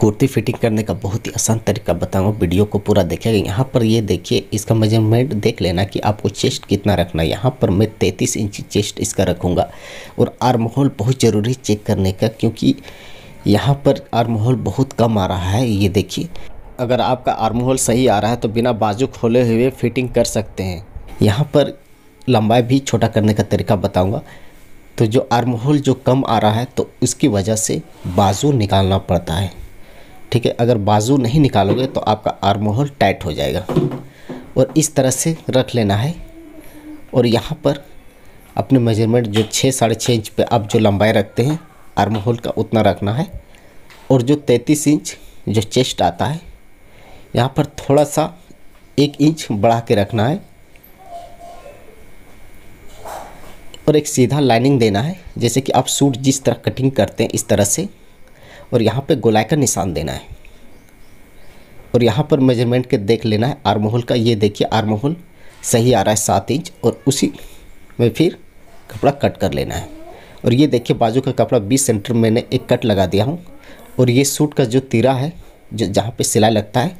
kurti fitting करने का बहुत ही आसान तरीका बताऊंगा वीडियो को पूरा देखेगा यहाँ पर ये देखिए इसका मेजरमेंट देख लेना कि आपको चेस्ट कितना रखना है यहाँ पर मैं तैंतीस इंच चेस्ट इसका रखूँगा और आर्म होल बहुत ज़रूरी चेक करने का क्योंकि यहाँ पर आर्म होल बहुत कम आ रहा है ये देखिए अगर आपका आर्म होल सही आ रहा है तो बिना बाजू खोले हुए फिटिंग कर सकते हैं यहाँ पर लंबाई भी छोटा करने का तरीका बताऊँगा तो जो आर्म होल जो कम आ रहा है तो उसकी वजह से बाजू निकालना पड़ता है ठीक है अगर बाजू नहीं निकालोगे तो आपका आर्म होल टाइट हो जाएगा और इस तरह से रख लेना है और यहाँ पर अपने मेजरमेंट जो छः साढ़े छः इंच पे आप जो लंबाई रखते हैं आर्म होल का उतना रखना है और जो तैंतीस इंच जो चेस्ट आता है यहाँ पर थोड़ा सा एक इंच बढ़ा के रखना है और एक सीधा लाइनिंग देना है जैसे कि आप सूट जिस तरह कटिंग करते हैं इस तरह से और यहाँ पे गोलाई का निशान देना है और यहाँ पर मेजरमेंट के देख लेना है आर्म होल का ये देखिए आर्म होल सही आ रहा है सात इंच और उसी में फिर कपड़ा कट कर लेना है और ये देखिए बाजू का कपड़ा बीस सेंटर मैंने एक कट लगा दिया हूँ और ये सूट का जो तीरा है जो जहाँ पर सिलाई लगता है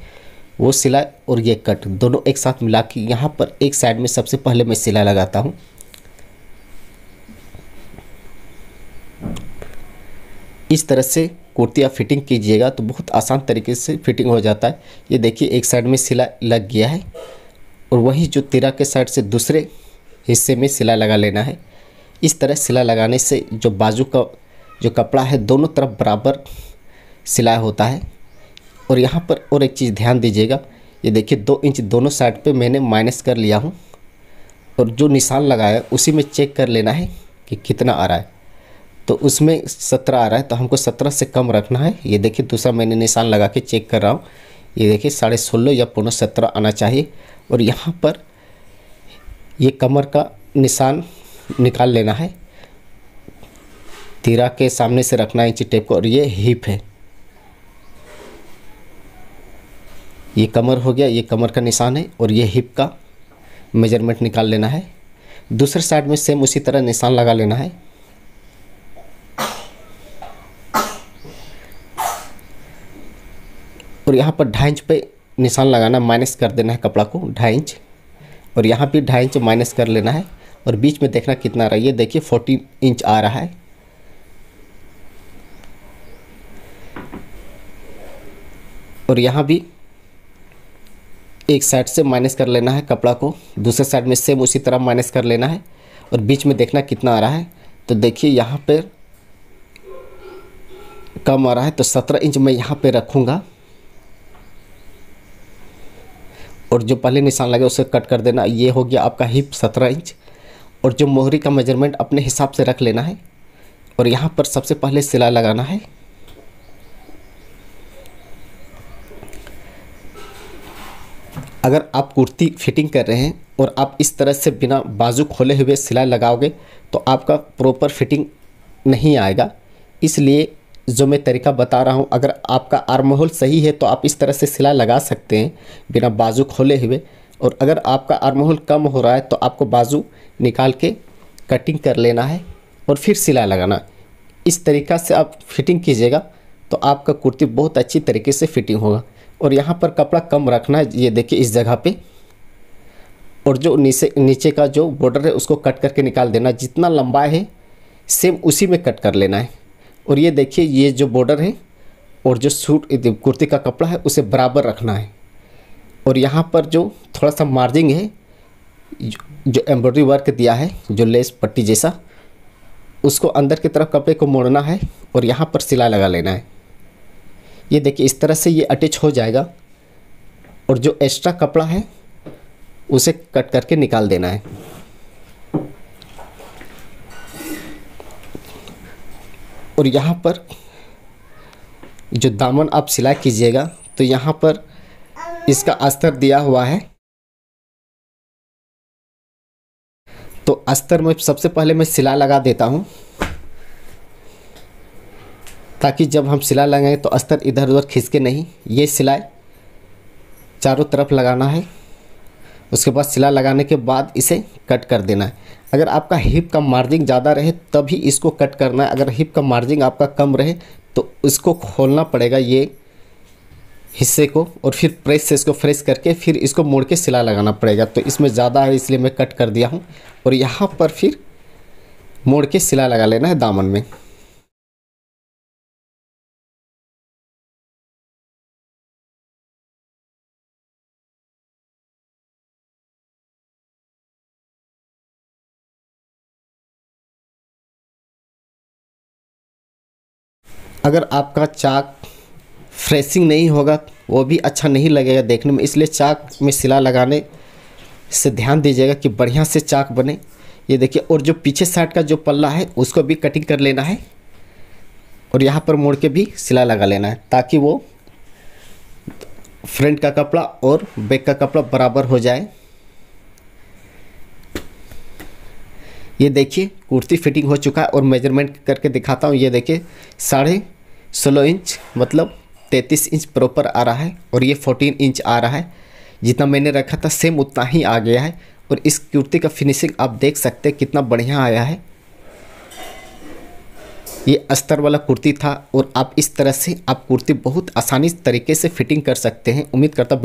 वो सिलाई और ये कट दोनों एक साथ मिला के यहाँ पर एक साइड में सबसे पहले मैं सिलाई लगाता हूँ इस तरह से कुर्ती आप फिटिंग कीजिएगा तो बहुत आसान तरीके से फिटिंग हो जाता है ये देखिए एक साइड में सिला लग गया है और वहीं जो तिरा के साइड से दूसरे हिस्से में सिला लगा लेना है इस तरह सिला लगाने से जो बाजू का जो कपड़ा है दोनों तरफ बराबर सिलाई होता है और यहाँ पर और एक चीज़ ध्यान दीजिएगा ये देखिए दो इंच दोनों साइड पे मैंने माइनस कर लिया हूँ और जो निशान लगाया उसी में चेक कर लेना है कि कितना आ रहा है तो उसमें सत्रह आ रहा है तो हमको सत्रह से कम रखना है ये देखिए दूसरा मैंने निशान लगा के चेक कर रहा हूँ ये देखिए साढ़े सोलह या पौनो सत्रह आना चाहिए और यहाँ पर ये कमर का निशान निकाल लेना है तीरा के सामने से रखना है इंची टेप को और ये हिप है ये कमर हो गया ये कमर का निशान है और ये हिप का मेजरमेंट निकाल लेना है दूसरे साइड में सेम उसी तरह निशान लगा लेना है और यहाँ पर ढाई इंच पे निशान लगाना माइनस कर देना है कपड़ा को ढाई इंच और यहाँ भी ढाई इंच माइनस कर लेना है और बीच में देखना कितना आ है देखिए फोर्टीन इंच आ रहा है और यहाँ भी एक साइड से माइनस कर लेना है कपड़ा को दूसरे साइड में सेम उसी तरह माइनस कर लेना है और बीच में देखना कितना आ रहा है तो देखिए यहाँ पर कम आ रहा है तो सत्रह इंच मैं यहाँ पे रखूँगा और जो पहले निशान लगे उसे कट कर देना ये हो गया आपका हिप सत्रह इंच और जो मोहरी का मेजरमेंट अपने हिसाब से रख लेना है और यहाँ पर सबसे पहले सिलाई लगाना है अगर आप कुर्ती फिटिंग कर रहे हैं और आप इस तरह से बिना बाजू खोले हुए सिलाई लगाओगे तो आपका प्रॉपर फिटिंग नहीं आएगा इसलिए जो मैं तरीका बता रहा हूँ अगर आपका आर्म होल सही है तो आप इस तरह से सिलाई लगा सकते हैं बिना बाजू खोले हुए और अगर आपका आर्म होल कम हो रहा है तो आपको बाजू निकाल के कटिंग कर लेना है और फिर सिलाई लगाना इस तरीका से आप फिटिंग कीजिएगा तो आपका कुर्ती बहुत अच्छी तरीके से फिटिंग होगा और यहाँ पर कपड़ा कम रखना है ये देखिए इस जगह पे और जो नीचे नीचे का जो बॉर्डर है उसको कट करके निकाल देना जितना लंबा है सेम उसी में कट कर लेना है और ये देखिए ये जो बॉर्डर है और जो सूट कुर्ती का कपड़ा है उसे बराबर रखना है और यहाँ पर जो थोड़ा सा मार्जिंग है जो एम्ब्रॉयडरी वर्क दिया है जो लेस पट्टी जैसा उसको अंदर की तरफ कपड़े को मोड़ना है और यहाँ पर सिलाई लगा लेना है ये देखिए इस तरह से ये अटैच हो जाएगा और जो एक्स्ट्रा कपड़ा है उसे कट करके निकाल देना है और यहाँ पर जो दामन आप सिलाई कीजिएगा तो यहाँ पर इसका अस्तर दिया हुआ है तो अस्तर में सबसे पहले मैं सिला लगा देता हूँ ताकि जब हम सिला लगाएं तो अस्तर इधर उधर खिसके नहीं ये सिलाई चारों तरफ लगाना है उसके बाद सिला लगाने के बाद इसे कट कर देना है अगर आपका हिप का मार्जिन ज़्यादा रहे तभी इसको कट करना है अगर हिप का मार्जिन आपका कम रहे तो इसको खोलना पड़ेगा ये हिस्से को और फिर प्रेस से इसको फ्रेश करके फिर इसको मोड़ के सिला लगाना पड़ेगा तो इसमें ज़्यादा है इसलिए मैं कट कर दिया हूँ और यहाँ पर फिर मोड़ के सिला लगा लेना है दामन में अगर आपका चाक फ्रेशिंग नहीं होगा वो भी अच्छा नहीं लगेगा देखने में इसलिए चाक में सिला लगाने से ध्यान दीजिएगा कि बढ़िया से चाक बने ये देखिए और जो पीछे साइड का जो पल्ला है उसको भी कटिंग कर लेना है और यहाँ पर मोड़ के भी सिला लगा लेना है ताकि वो फ्रंट का कपड़ा और बैक का कपड़ा बराबर हो जाए ये देखिए कुर्ती फिटिंग हो चुका है और मेजरमेंट करके दिखाता हूँ ये देखिए साढ़े सोलह इंच मतलब तैंतीस इंच प्रॉपर आ रहा है और ये फोर्टीन इंच आ रहा है जितना मैंने रखा था सेम उतना ही आ गया है और इस कुर्ती का फिनिशिंग आप देख सकते हैं कितना बढ़िया आया है ये अस्तर वाला कुर्ती था और आप इस तरह से आप कुर्ती बहुत आसानी तरीके से फिटिंग कर सकते हैं उम्मीद करता